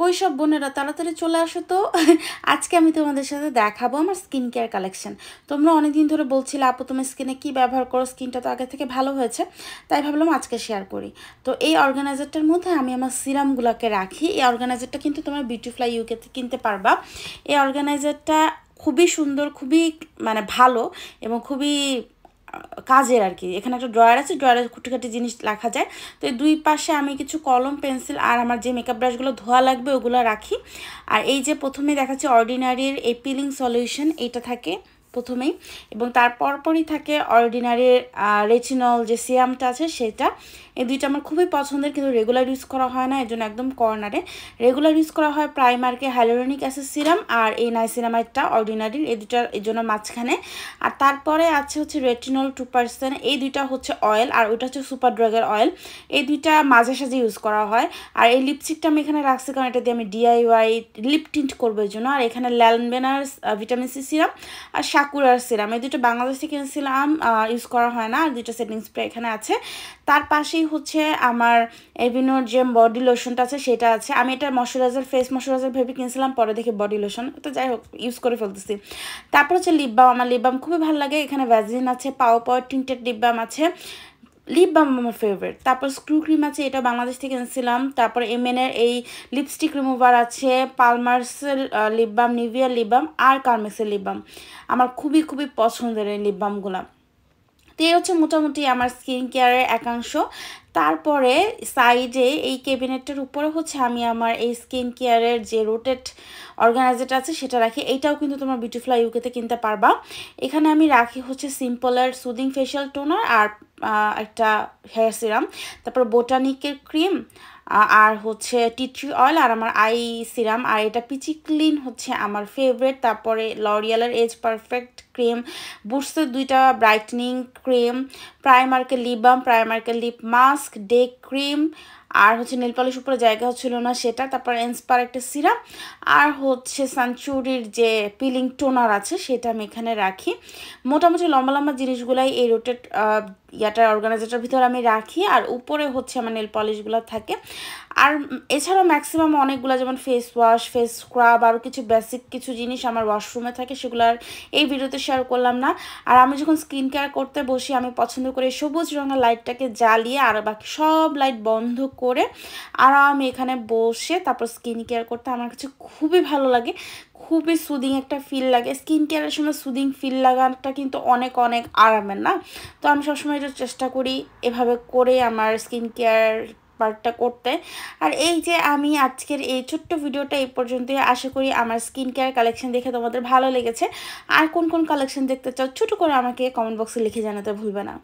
কই সব বোনেরা তাড়াতাড়ি চলে আসো তো আজকে আমি তোমাদের সাথে দেখাবো আমার স্কিন কেয়ার কালেকশন তোমরা অনেকদিন ধরে বলছিলে আপু তুমি স্কিনে কি ব্যবহার করো স্কিনটা তো আগে থেকে ভালো হয়েছে তাই ভাবলাম আজকে শেয়ার করি তো এই অর্গানাইজারটার মধ্যে আমি আমার সিরামগুলোকে রাখি এই অর্গানাইজারটা কিন্তু তোমার বিউটিফ্লাই ইউকেতে কিনতে পারবা এই অর্গানাইজারটা খুবই সুন্দর খুবই মানে ভালো এবং খুবই কাজের আর কি এখানে একটা ড্রয়ার আছে ড্রয়ারে খুঁটিখাটি জিনিস রাখা যায় তো এই দুই পাশে আমি কিছু কলম পেন্সিল আর আমার যে মেকআপ ব্রাশগুলো ধোয়া লাগবে ওগুলো রাখি আর এই যে প্রথমে দেখাচ্ছে অর্ডিনারির এই পিলিং সলিউশন এটা থাকে প্রথমেই এবং তার পরপরই থাকে অর্ডিনারি রেচিনল যে সিয়ামটা আছে সেটা এই দুইটা আমার খুবই পছন্দের কিন্তু রেগুলার ইউজ করা হয় না এর জন্য একদম কর্নারে রেগুলার ইউজ করা হয় প্রাইমারকে হ্যালোরনিক অ্যাসিড সিরাম আর এই নাইসিনামাইডটা অর্ডিনারির এই দুটার এর জন্য মাঝখানে আর তারপরে আছে হচ্ছে রেটিনল টু পার্সেন্ট এই দুইটা হচ্ছে অয়েল আর ওইটা হচ্ছে সুপার ড্রাগের অয়েল এই দুইটা মাঝে সাঝে ইউজ করা হয় আর এই লিপস্টিকটা আমি এখানে রাখছি কারণ এটা দিয়ে আমি ডিআইওয়াই লিপ টিন্ট করবো জন্য আর এখানে ল্যালবেনার ভিটামিন সি সিরাম আর সাকুরার সিরাম এই দুটো বাংলাদেশে কিনেছিলাম ইউজ করা হয় না আর দুটো সেটিং স্প্রে এখানে আছে তার পাশেই হচ্ছে আমার এভিনোর যে বডি লোশনটা আছে সেটা আছে আমি এটা ময়শ্চারাইজার ফেস ময়শ্চারাইজার ভেবে কিনেছিলাম পরে দেখি বডি লোশন তো যাই হোক ইউজ করে ফেলতেছি তারপর হচ্ছে লিপ বাম আমার লিপ বাম খুবই ভালো লাগে এখানে ভ্যাজিন আছে পাও পাওয়ার টিন্টেড লিপ বাম আছে লিপ বাম আমার ফেভারিট তারপর স্ক্রু ক্রিম আছে এটা বাংলাদেশ থেকে এনেছিলাম তারপর এমএনের এই লিপস্টিক রিমুভার আছে পালমার্সের লিপ বাম নিভিয়ার লিপ বাম আর কার্মেক্সের লিপ বাম আমার খুবই খুবই পছন্দের এই লিপ বামগুলো তো এই হচ্ছে মোটামুটি আমার স্কিন কেয়ারের একাংশ তারপরে সাইডে এই ক্যাবিনেটটার উপরে হচ্ছে আমি আমার এই স্কিন কেয়ারের যে রোটেট অর্গানাইজারটা আছে সেটা রাখি এইটাও কিন্তু তোমার বিউটিফ্লাই ইউকেতে কিনতে পারবা এখানে আমি রাখি হচ্ছে সিম্পলের সুদিং ফেশিয়াল টোনার আর একটা হেয়ার সিরাম তারপর বোটানিকের ক্রিম আর হচ্ছে টিট্রি অয়েল আর আমার আই সিরাম আর এটা পিচি ক্লিন হচ্ছে আমার ফেভারেট তারপরে লরিয়ালের এজ পারফেক্ট ক্রিম বুটসের দুইটা ব্রাইটনিং ক্রিম प्राइमार के लिप बाम प्राइमार के लिप मास्क डे क्रीम আর হচ্ছে নেল পলিশ উপরে জায়গা ছিল না সেটা তারপর এন্সপার একটা সিরাম আর হচ্ছে সানচুরির যে পিলিং টোনার আছে সেটা আমি এখানে রাখি মোটামুটি লম্বা লম্বা জিনিসগুলাই এই রোটেট ইয়াটার অর্গানাইজারটার ভিতরে আমি রাখি আর উপরে হচ্ছে আমার নেল পলিশগুলো থাকে আর এছাড়াও ম্যাক্সিমাম অনেকগুলো যেমন ফেস ওয়াশ ফেস স্ক্রাব আরও কিছু বেসিক কিছু জিনিস আমার ওয়াশরুমে থাকে সেগুলো আর এই ভিডিওতে শেয়ার করলাম না আর আমি যখন স্কিন কেয়ার করতে বসি আমি পছন্দ করে সবুজ রঙের লাইটটাকে জ্বালিয়ে আর বাকি সব লাইট বন্ধ করে আরামে এখানে বসে তারপর স্কিন কেয়ার করতে আমার কাছে খুবই ভালো লাগে খুবই সুদিং একটা ফিল লাগে স্কিন কেয়ারের সময় সুদিং ফিল লাগাটা কিন্তু অনেক অনেক আরামের না তো আমি সবসময় এটা চেষ্টা করি এভাবে করে আমার স্কিন কেয়ার পার্টটা করতে আর এই যে আমি আজকের এই ছোট্ট ভিডিওটা এই পর্যন্তই আশা করি আমার স্কিন কেয়ার কালেকশন দেখে তোমাদের ভালো লেগেছে আর কোন কোন কালেকশন দেখতে চাও ছোটো করে আমাকে কমেন্ট বক্সে লিখে জানাতে ভুলবে না